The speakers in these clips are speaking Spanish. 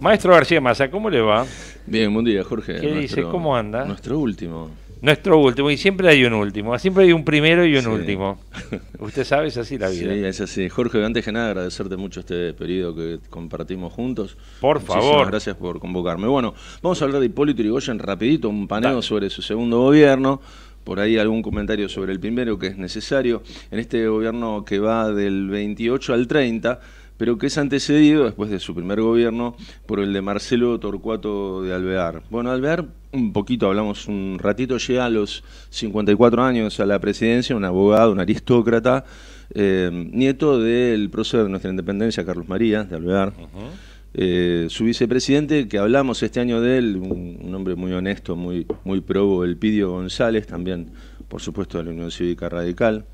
Maestro García Massa, ¿cómo le va? Bien, buen día, Jorge. ¿Qué dice? ¿Cómo anda? Nuestro último. Nuestro último, y siempre hay un último, siempre hay un primero y un último. Usted sabe, es así la vida. Sí, es así. Jorge, antes que nada agradecerte mucho este periodo que compartimos juntos. Por Muchísimas favor. Gracias por convocarme. Bueno, vamos a hablar de Hipólito rigoyen rapidito, un paneo sobre su segundo gobierno por ahí algún comentario sobre el primero que es necesario. En este gobierno que va del 28 al 30, pero que es antecedido después de su primer gobierno por el de Marcelo Torcuato de Alvear. Bueno, Alvear, un poquito hablamos un ratito, llega a los 54 años a la presidencia, un abogado, un aristócrata, eh, nieto del prócer de nuestra independencia, Carlos María de Alvear. Eh, su vicepresidente, que hablamos este año de él, un, hombre muy honesto, muy, muy probo, Elpidio González, también, por supuesto, de la Unión Cívica Radical.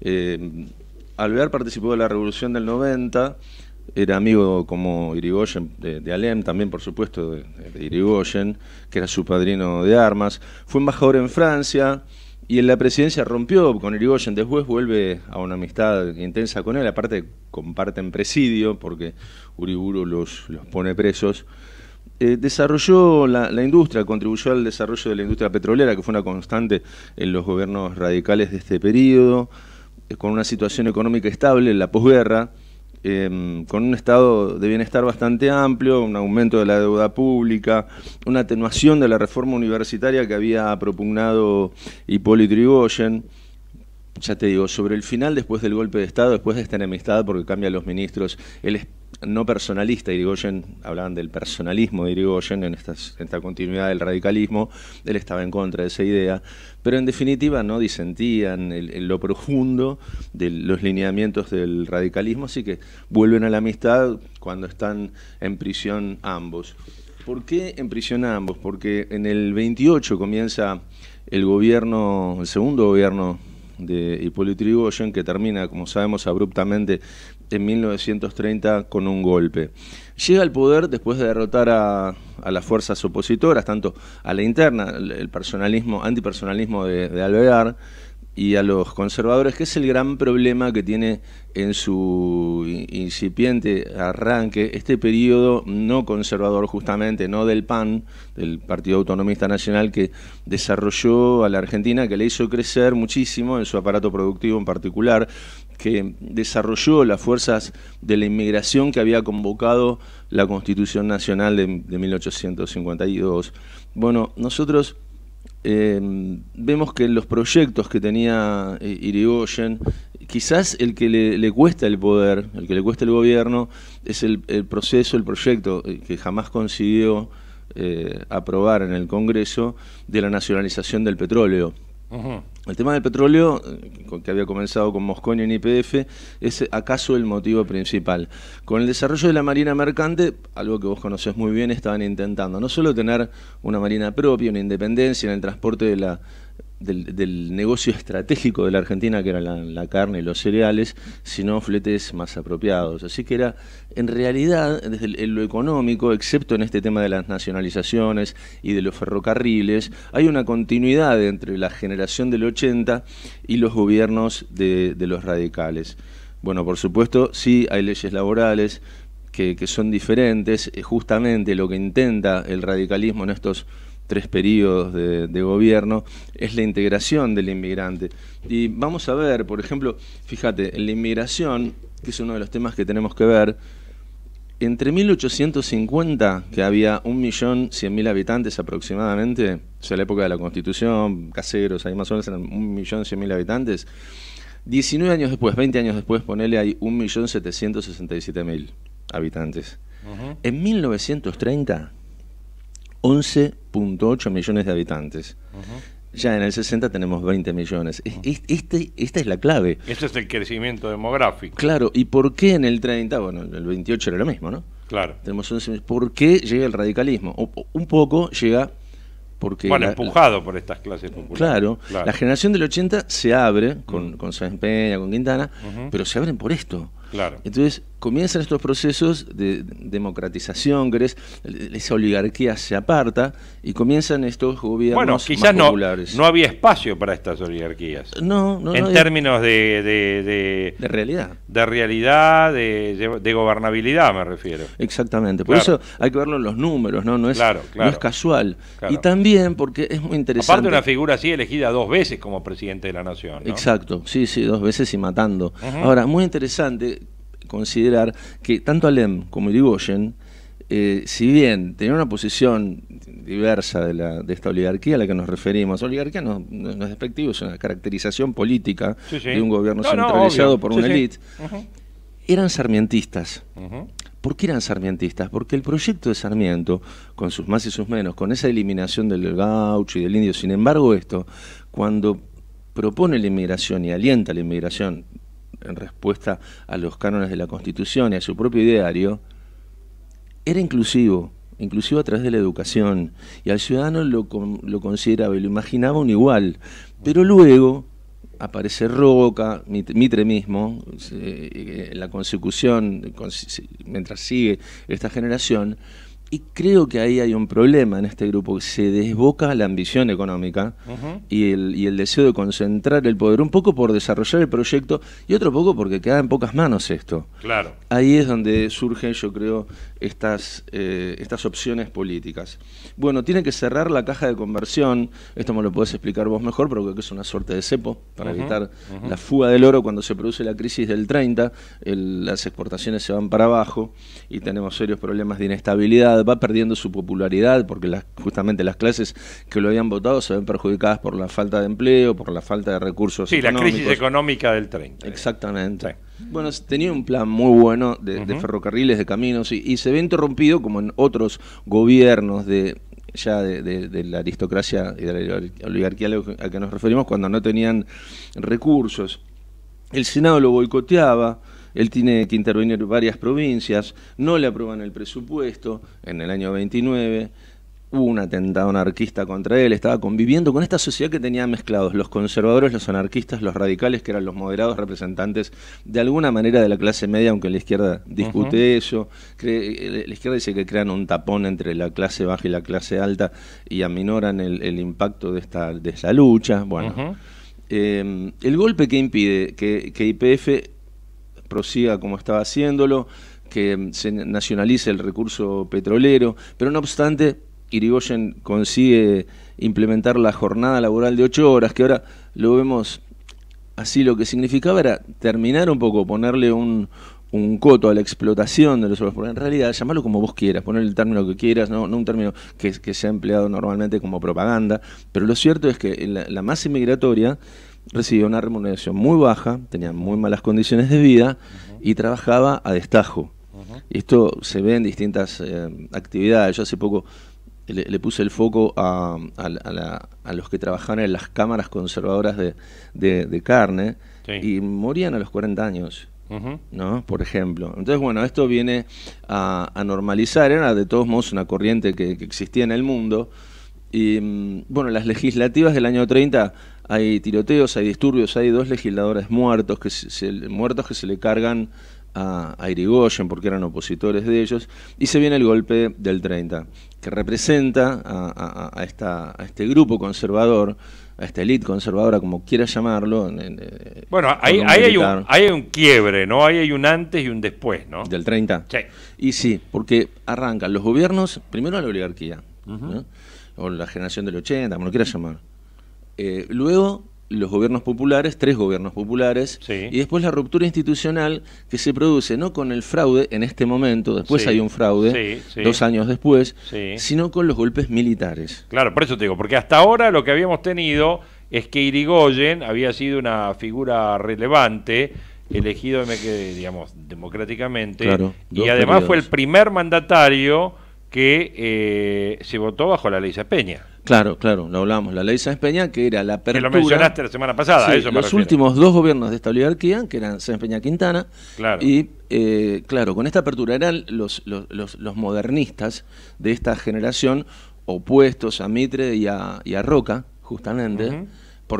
Eh, Alvear participó de la Revolución del 90, era amigo como Irigoyen, de, Alem también, por supuesto, de, Irigoyen, que era su padrino de armas. Fue embajador en Francia y en la presidencia rompió con Irigoyen. Después vuelve a una amistad intensa con él. Aparte, comparten presidio porque Uriburu los, pone presos. Eh, desarrolló la, la, industria, contribuyó al desarrollo de la industria petrolera, que fue una constante en los gobiernos radicales de este periodo eh, con una situación económica estable, en la posguerra, em, con un estado de bienestar bastante amplio, un aumento de la deuda pública, una atenuación de la reforma universitaria que había propugnado Hipólito Yrigoyen. Ya te digo, sobre el final, después del golpe de Estado, después de esta enemistad, porque cambian los ministros, el no personalista Irigoyen, hablaban del personalismo de Irigoyen en, esta continuidad del radicalismo, él estaba en contra de esa idea, pero en definitiva no disentían en lo profundo de los lineamientos del radicalismo, así que vuelven a la amistad cuando están en prisión ambos. ¿Por qué en prisión ambos? Porque en el 28 comienza el gobierno, el segundo gobierno de Hipólito Irigoyen, que termina, como sabemos, abruptamente en 1930 con un golpe. Llega al poder después de derrotar a, las fuerzas opositoras, tanto a la interna, el personalismo, antipersonalismo de, de Alvear, y a los conservadores, que es el gran problema que tiene en su incipiente arranque este periodo no conservador justamente, no del PAN, del Partido Autonomista Nacional, que desarrolló a la Argentina, que le hizo crecer muchísimo en su aparato productivo en particular, que desarrolló las fuerzas de la inmigración que había convocado la Constitución Nacional de, de 1852. Bueno, nosotros eh, vemos que los proyectos que tenía eh, Irigoyen, quizás el que le, cuesta el poder, el que le cuesta el gobierno, es el, proceso, el proyecto eh, que jamás consiguió eh, aprobar en el Congreso de la nacionalización del petróleo el tema del petróleo, eh, que había comenzado con Mosconi en IPF, es acaso el motivo principal. Con el desarrollo de la marina mercante, algo que vos conocés muy bien, estaban intentando no solo tener una marina propia, una independencia en el transporte de la del, negocio estratégico de la Argentina, que era la, carne y los cereales, sino fletes más apropiados. Así que era, en realidad, desde en lo económico, excepto en este tema de las nacionalizaciones y de los ferrocarriles, hay una continuidad entre la generación del 80 y los gobiernos de, los radicales. Bueno, por supuesto, sí hay leyes laborales, que, que, son diferentes. Eh, justamente lo que intenta el radicalismo en estos tres periodos de, gobierno, es la integración del inmigrante. Y vamos a ver, por ejemplo, fíjate, en la inmigración, que es uno de los temas que tenemos que ver, entre 1850, que había 1.100.000 habitantes aproximadamente, o sea, la época de la Constitución, caseros, ahí más o menos eran 1.100.000 habitantes, 19 años después, 20 años después, ponele, hay 1.767.000 habitantes. En 1930 11.8 millones de habitantes. Ya en el 60 tenemos 20 millones. Este, esta es la clave. Este es el crecimiento demográfico. Claro, ¿y por qué en el 30? Bueno, el 28 era lo mismo, ¿no? Claro. Tenemos 11, ¿Por qué llega el radicalismo? un poco llega porque... Bueno, empujado por estas clases populares. Claro, la generación del 80 se abre con, con Sáenz Peña, con Quintana, pero se abren por esto. Claro. Entonces, comienzan estos procesos de democratización, ¿crees? esa oligarquía se aparta y comienzan estos gobiernos bueno, quizás No, no había espacio para estas oligarquías. No, no. En términos de de, realidad. De realidad, de, gobernabilidad me refiero. Exactamente. Por eso hay que verlo en los números, ¿no? No es, claro, No es casual. Y también porque es muy interesante. Aparte de una figura así elegida dos veces como presidente de la nación. Exacto, sí, sí, dos veces y matando. Ahora, muy interesante considerar que tanto Alem como Irigoyen, eh, si bien tenían una posición diversa de, la, de, esta oligarquía a la que nos referimos, oligarquía no, es despectivo, es una caracterización política de un gobierno centralizado por una élite, eran sarmientistas. ¿Por qué eran sarmientistas? Porque el proyecto de Sarmiento, con sus más y sus menos, con esa eliminación del gaucho y del indio, sin embargo esto, cuando propone la inmigración y alienta la inmigración en respuesta a los cánones de la Constitución y a su propio ideario, era inclusivo, inclusivo a través de la educación, y al ciudadano lo, consideraba y lo imaginaba un igual. Pero luego aparece Roca, Mitre mismo, eh, la consecución, mientras sigue esta generación, y creo que ahí hay un problema en este grupo, se desboca la ambición económica y, el, deseo de concentrar el poder, un poco por desarrollar el proyecto y otro poco porque queda en pocas manos esto. Claro. Ahí es donde surgen, yo creo, estas, eh, estas opciones políticas. Bueno, tiene que cerrar la caja de conversión, esto me lo podés explicar vos mejor, porque que es una suerte de cepo para evitar la fuga del oro cuando se produce la crisis del 30, las exportaciones se van para abajo y tenemos serios problemas de inestabilidad va perdiendo su popularidad porque justamente las clases que lo habían votado se ven perjudicadas por la falta de empleo, por la falta de recursos. Sí, la crisis económica del 30. Exactamente. Bueno, tenía un plan muy bueno de, ferrocarriles, de caminos, y, se ve interrumpido como en otros gobiernos de, ya de, la aristocracia y de la oligarquía a que nos referimos, cuando no tenían recursos. El Senado lo boicoteaba, él tiene que intervenir varias provincias, no le aprueban el presupuesto en el año 29, hubo un atentado anarquista contra él, estaba conviviendo con esta sociedad que tenía mezclados los conservadores, los anarquistas, los radicales, que eran los moderados representantes de alguna manera de la clase media, aunque la izquierda discute eso. la izquierda dice que crean un tapón entre la clase baja y la clase alta y aminoran el, impacto de esta, de esa lucha. Bueno. Eh, el golpe que impide que IPF prosiga como estaba haciéndolo, que se nacionalice el recurso petrolero, pero no obstante, Irigoyen consigue implementar la jornada laboral de ocho horas, que ahora lo vemos así, lo que significaba era terminar un poco, ponerle un, un coto a la explotación de los porque en realidad llamarlo como vos quieras, poner el término que quieras, no, no un término que, que se ha empleado normalmente como propaganda, pero lo cierto es que la, la masa inmigratoria Recibió una remuneración muy baja, tenía muy malas condiciones de vida y trabajaba a destajo. Esto se ve en distintas eh, actividades. Yo hace poco le, puse el foco a, los que trabajaban en las cámaras conservadoras de, carne y morían a los 40 años. ¿no? Por ejemplo. Entonces, bueno, esto viene a, normalizar, era de todos modos una corriente que, que existía en el mundo. Y mm, bueno, las legislativas del año 30 hay tiroteos, hay disturbios, hay dos legisladores muertos que se, muertos que se le cargan a, a Irigoyen porque eran opositores de ellos, y se viene el golpe del 30, que representa a, a, a este grupo conservador, a esta élite conservadora, como quiera llamarlo. Eh, bueno, ahí, hay, un, hay un quiebre, ¿no? Ahí hay un antes y un después, ¿no? Del 30. Sí. Y sí, porque arrancan los gobiernos, primero la oligarquía, o la generación del 80, como lo quiera llamar eh, luego los gobiernos populares, tres gobiernos populares, y después la ruptura institucional que se produce no con el fraude en este momento, después hay un fraude, dos años después, sino con los golpes militares. Claro, por eso te digo, porque hasta ahora lo que habíamos tenido es que Irigoyen había sido una figura relevante, elegido digamos, democráticamente, y además fue el primer mandatario que eh, se votó bajo la ley Sáenz Peña. Claro, claro, lo hablamos. La ley Sáenz Peña, que era la apertura... Que lo mencionaste la semana pasada, Los últimos dos gobiernos de esta oligarquía, que eran Sáenz Peña Quintana, claro. y eh, claro, con esta apertura eran los, modernistas de esta generación opuestos a Mitre y a, Roca, justamente,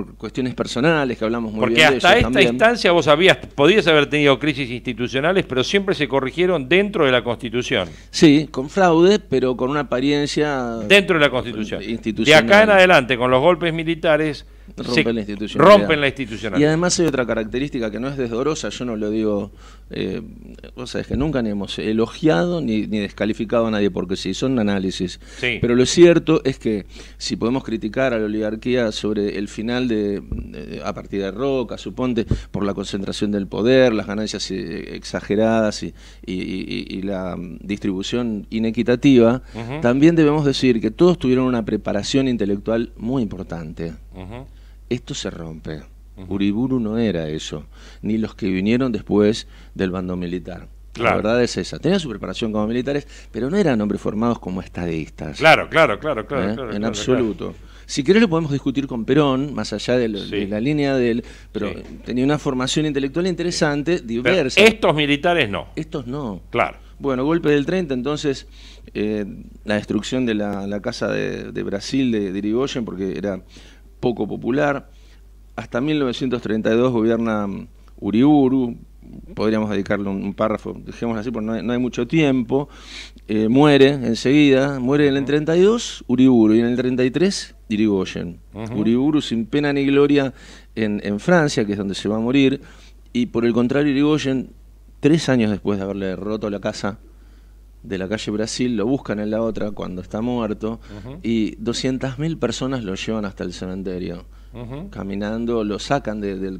por cuestiones personales que hablamos muy Porque bien. Porque hasta esta instancia vos habías, podías haber tenido crisis institucionales, pero siempre se corrigieron dentro de la Constitución. Sí, con fraude, pero con una apariencia. Dentro de la Constitución. De acá en adelante, con los golpes militares, Rompen la institucionalidad. Y además hay otra característica que no es desdorosa, yo no lo digo, eh, vos que nunca ni hemos elogiado ni, ni, descalificado a nadie porque sí, son análisis. Pero lo cierto es que si podemos criticar a la oligarquía sobre el final de, a partir de Roca, suponte, por la concentración del poder, las ganancias eh, exageradas y, la distribución inequitativa, también debemos decir que todos tuvieron una preparación intelectual muy importante esto se rompe. Uriburu no era eso, ni los que vinieron después del bando militar. La verdad es esa. Tenían su preparación como militares, pero no eran hombres formados como estadistas. Claro, claro, claro, claro. ¿Eh? en absoluto. Si querés lo podemos discutir con Perón, más allá de, la línea de él, pero tenía una formación intelectual interesante, diversa. estos militares no. Estos no. Claro. Bueno, golpe del 30, entonces eh, la destrucción de la, casa de, Brasil de, de porque era poco popular. Hasta 1932 gobierna mm, Uriburu, podríamos dedicarle un, párrafo, dejémoslo así porque no hay, mucho tiempo, eh, muere enseguida, muere en el 32 Uriburu y en el 33 Irigoyen. Uriburu sin pena ni gloria en, en, Francia, que es donde se va a morir, y por el contrario Irigoyen, tres años después de haberle roto la casa de la calle Brasil, lo buscan en la otra cuando está muerto y 200.000 personas lo llevan hasta el cementerio. Caminando, lo sacan del,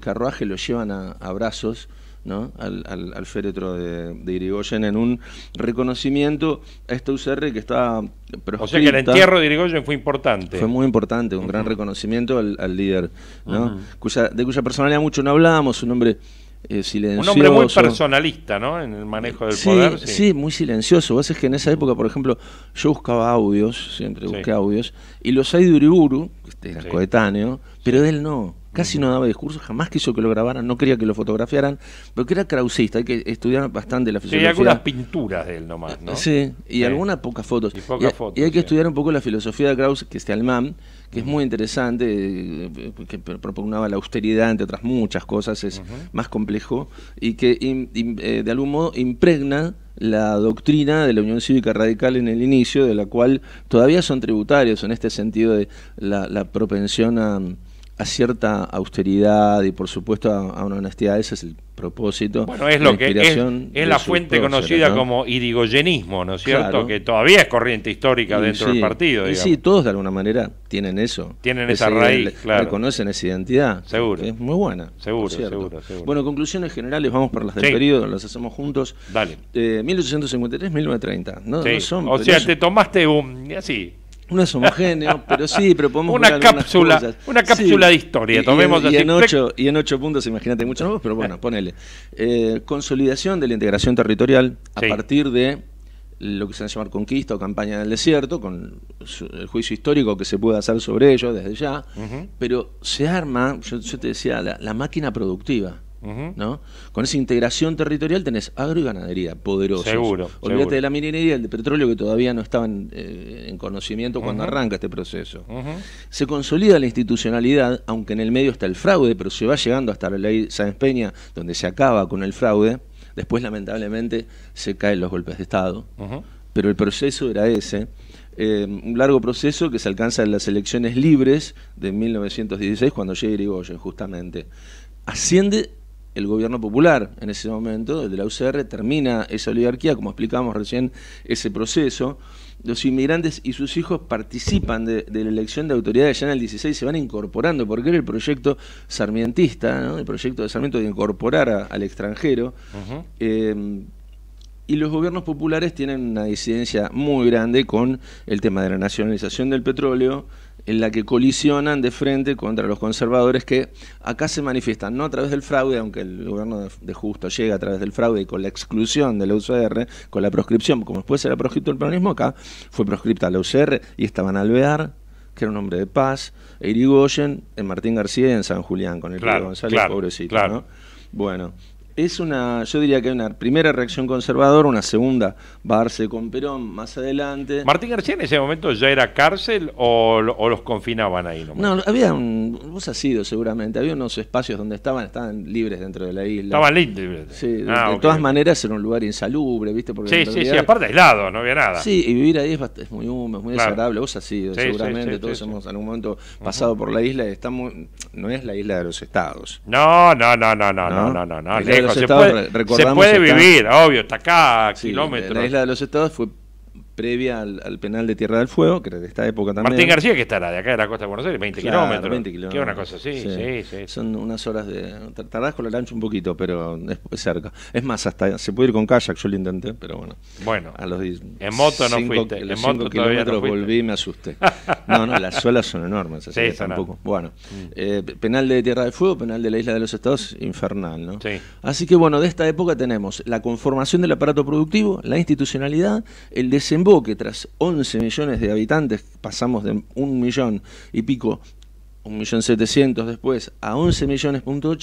carruaje, lo llevan a, abrazos brazos ¿no? al, féretro de, de, Irigoyen en un reconocimiento a este UCR que está O sea que el entierro de Irigoyen fue importante. Fue muy importante, un gran reconocimiento al, líder, ¿no? de cuya personalidad mucho no hablábamos, un hombre eh, Un hombre muy personalista, ¿no? En el manejo del poder. Sí. muy silencioso. Vos es que en esa época, por ejemplo, yo buscaba audios, siempre busqué audios, y los hay de Uriburu, este era coetáneo, pero de él no casi no daba discursos, jamás quiso que lo grabaran, no quería que lo fotografiaran, porque era krausista, hay que estudiar bastante la filosofía. Ya con las pinturas de él nomás, ¿no? Sí, y algunas pocas fotos. Y, hay que estudiar un poco la filosofía de kraus que es alemán, que es muy interesante, eh, eh, que propugnaba la austeridad, entre otras muchas cosas, es más complejo, y que eh, de algún modo impregna la doctrina de la Unión Cívica Radical en el inicio, de la cual todavía son tributarios en este sentido de la propensión a a cierta austeridad y por supuesto a, una honestidad, ese es el propósito. Bueno, es lo que es, es la fuente conocida como irigoyenismo, ¿no es cierto? Que todavía es corriente histórica dentro del partido. Y sí, todos de alguna manera tienen eso. Tienen esa, raíz, claro. Reconocen esa identidad. Seguro. es muy buena. Seguro, seguro, seguro, Bueno, conclusiones generales, vamos por las del periodo, las hacemos juntos. Dale. Eh, 1853-1930, o sea, te tomaste un... así no es homogéneo, pero sí, pero podemos una cápsula, Una cápsula de historia, tomemos y, En ocho, y en ocho puntos, imagínate, muchos nuevos, pero bueno, ponele. Eh, consolidación de la integración territorial a partir de lo que se va a llamar conquista o campaña del desierto, con el juicio histórico que se puede hacer sobre ello desde ya, pero se arma, yo, te decía, la, la máquina productiva. ¿no? Con esa integración territorial tenés agro y ganadería poderosos. Seguro. Olvídate de la minería y el de petróleo que todavía no estaban eh, en conocimiento cuando arranca este proceso. Se consolida la institucionalidad, aunque en el medio está el fraude, pero se va llegando hasta la ley Sáenz Peña, donde se acaba con el fraude. Después, lamentablemente, se caen los golpes de Estado. Pero el proceso era ese. Eh, un largo proceso que se alcanza en las elecciones libres de 1916, cuando llega Grigoyen justamente. Asciende el gobierno popular en ese momento, el de la UCR, termina esa oligarquía, como explicamos recién ese proceso. Los inmigrantes y sus hijos participan de, la elección de autoridades ya en el 16, se van incorporando, porque era el proyecto sarmientista, el proyecto de Sarmiento de incorporar al extranjero. Eh, y los gobiernos populares tienen una disidencia muy grande con el tema de la nacionalización del petróleo, en la que colisionan de frente contra los conservadores que acá se manifiestan, no a través del fraude, aunque el gobierno de Justo llega a través del fraude y con la exclusión de la UCR, con la proscripción, como después era proscripto el peronismo, acá fue proscripta la UCR y estaban Alvear, que era un hombre de paz, e Irigoyen, en eh, Martín García en San Julián, con el claro, González, pobrecito. Bueno, es una, yo diría que una primera reacción conservadora, una segunda va a darse con Perón más adelante. ¿Martín García en ese momento ya era cárcel o, los confinaban ahí? No, había un, vos has ido seguramente, había unos espacios donde estaban, estaban libres dentro de la isla. Estaban libres. Sí, de, ah, todas maneras era un lugar insalubre, ¿viste? Porque sí, sí, sí, aparte aislado, no había nada. Sí, y vivir ahí es, muy húmedo, es muy desagradable, vos has ido seguramente, todos hemos en algún momento pasado por la isla, está no es la isla de los estados. No, no, no, no, no, no, no, no, no. no se Puede, vivir, obvio, está acá, kilómetros. La isla de los Estados fue previa al, penal de Tierra del Fuego, que de esta época también. Martín García, que estará de acá de la costa de Buenos Aires, 20 kilómetros. una cosa sí. Sí, Son unas horas de. Tardás con la lancha un poquito, pero es, cerca. Es más, hasta se puede ir con kayak, yo lo intenté, pero bueno. Bueno. A los En moto no fuiste. en moto kilómetros no volví me asusté. no, no, las suelas son enormes, así que tampoco. Bueno, mm. eh, penal de Tierra del Fuego, penal de la Isla de los Estados, infernal, ¿no? Así que bueno, de esta época tenemos la conformación del aparato productivo, la institucionalidad, el desempeño que tras 11 millones de habitantes, pasamos de un millón y pico, un millón 700 después, a 11 millones punto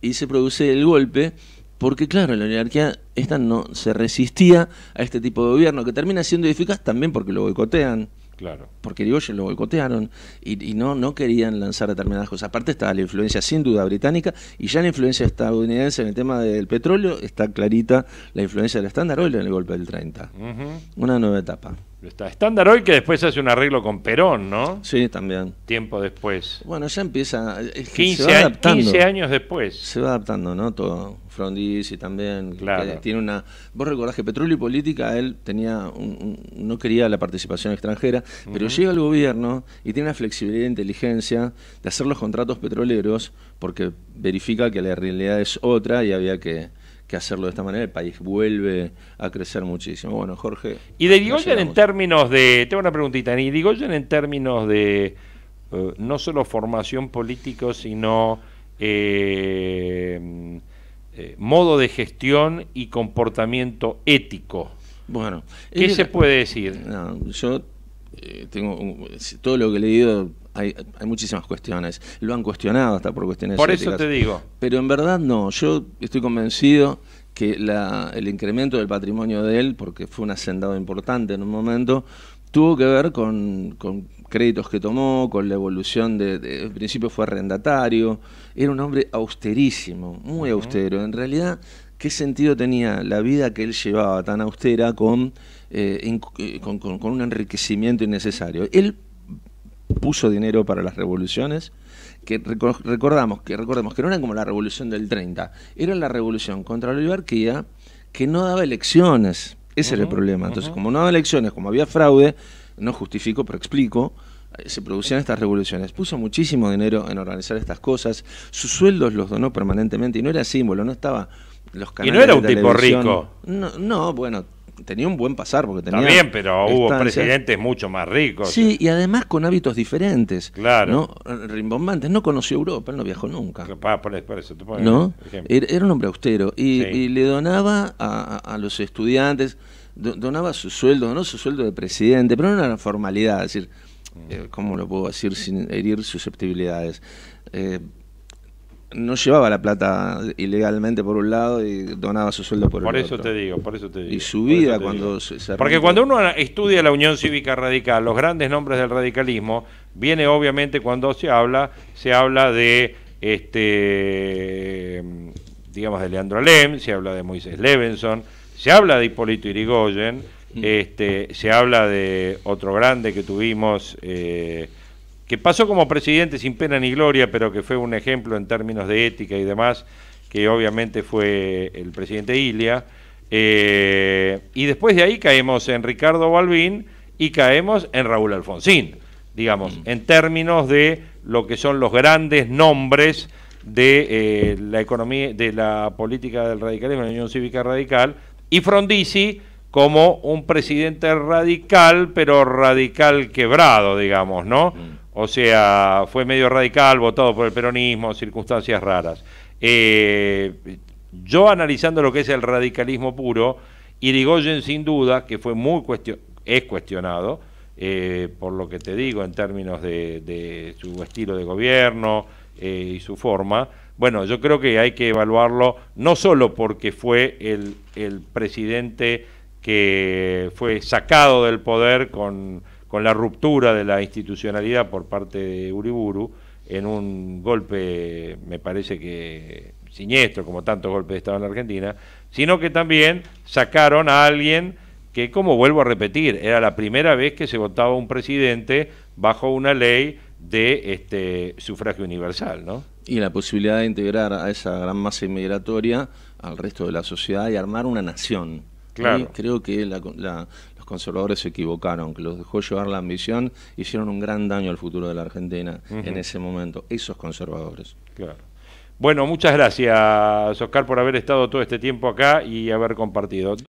y se produce el golpe, porque claro, la oligarquía esta no se resistía a este tipo de gobierno, que termina siendo eficaz también porque lo boicotean, Claro. Porque Irigoyen lo boicotearon y, no, no querían lanzar determinadas cosas. Aparte estaba la influencia sin duda británica y ya la influencia estadounidense en el tema del petróleo está clarita la influencia del Standard Oil en el golpe del 30. Una nueva etapa está estándar hoy que después hace un arreglo con Perón, ¿no? Sí, también. Tiempo después. Bueno, ya empieza. 15, 15 años después. Se va adaptando, ¿no? Todo. Frondizi también. Claro. tiene una. Vos recordás que Petróleo y Política, él tenía no quería la participación extranjera, pero llega al gobierno y tiene la flexibilidad e inteligencia de hacer los contratos petroleros porque verifica que la realidad es otra y había que que hacerlo de esta manera, el país vuelve a crecer muchísimo. Bueno, Jorge. Y de Irigoyen en términos de. Tengo una preguntita, y yo en términos de eh, no solo formación político sino eh, eh, modo de gestión y comportamiento ético. Bueno, ¿qué se puede decir? yo tengo todo lo que he leído hay, muchísimas cuestiones. Lo han cuestionado hasta por cuestiones Por eso te digo. Pero en verdad no, yo estoy convencido que la, el incremento del patrimonio de él, porque fue un hacendado importante en un momento, tuvo que ver con, créditos que tomó, con la evolución de, de, principio fue arrendatario, era un hombre austerísimo, muy austero. En realidad, ¿qué sentido tenía la vida que él llevaba tan austera con, eh, eh, con un enriquecimiento innecesario? Él puso dinero para las revoluciones, que recordamos que recordemos que no era como la revolución del 30, era la revolución contra la oligarquía que no daba elecciones. Ese era el problema. Entonces, como no daba elecciones, como había fraude, no justifico, pero explico, eh, se producían estas revoluciones. Puso muchísimo dinero en organizar estas cosas, sus sueldos los donó permanentemente y no era símbolo, no estaba los canales. Y no era un tipo rico. no, bueno, tenía un buen pasar porque tenía también pero hubo presidentes mucho más ricos sí y además con hábitos diferentes claro rimbombantes no conoció Europa él no viajó nunca por eso, no era un hombre austero y, le donaba a, los estudiantes donaba su sueldo no su sueldo de presidente pero no era una formalidad es decir mm. eh, cómo lo puedo decir sin herir susceptibilidades eh, no llevaba la plata ilegalmente por un lado y donaba su sueldo por, el otro. Por eso te digo, por eso te digo. Y su vida cuando Porque cuando uno estudia la Unión Cívica Radical, los grandes nombres del radicalismo, viene obviamente cuando se habla, se habla de este digamos de Leandro Alem, se habla de Moisés Levenson, se habla de Hipólito Irigoyen, mm. este, se habla de otro grande que tuvimos eh, que pasó como presidente sin pena ni gloria, pero que fue un ejemplo en términos de ética y demás, que obviamente fue el presidente Ilia. Eh, y después de ahí caemos en Ricardo Balbín y caemos en Raúl Alfonsín, digamos, mm. en términos de lo que son los grandes nombres de eh, la economía, de la política del radicalismo, la Unión Cívica Radical, y Frondizi como un presidente radical, pero radical quebrado, digamos, ¿no? Mm. O sea, fue medio radical, votado por el peronismo, circunstancias raras. Eh, yo analizando lo que es el radicalismo puro, Irigoyen sin duda, que fue muy es cuestionado, eh, por lo que te digo en términos de, su estilo de gobierno eh, y su forma, bueno, yo creo que hay que evaluarlo no solo porque fue el presidente que fue sacado del poder con con la ruptura de la institucionalidad por parte de Uriburu en un golpe, me parece que siniestro, como tantos golpes de Estado en la Argentina, sino que también sacaron a alguien que, como vuelvo a repetir, era la primera vez que se votaba un presidente bajo una ley de este sufragio universal, ¿no? Y la posibilidad de integrar a esa gran masa inmigratoria al resto de la sociedad y armar una nación. Claro. creo que la, conservadores se equivocaron, que los dejó llevar la ambición, hicieron un gran daño al futuro de la Argentina en ese momento, esos conservadores. Claro. Bueno, muchas gracias, Oscar, por haber estado todo este tiempo acá y haber compartido.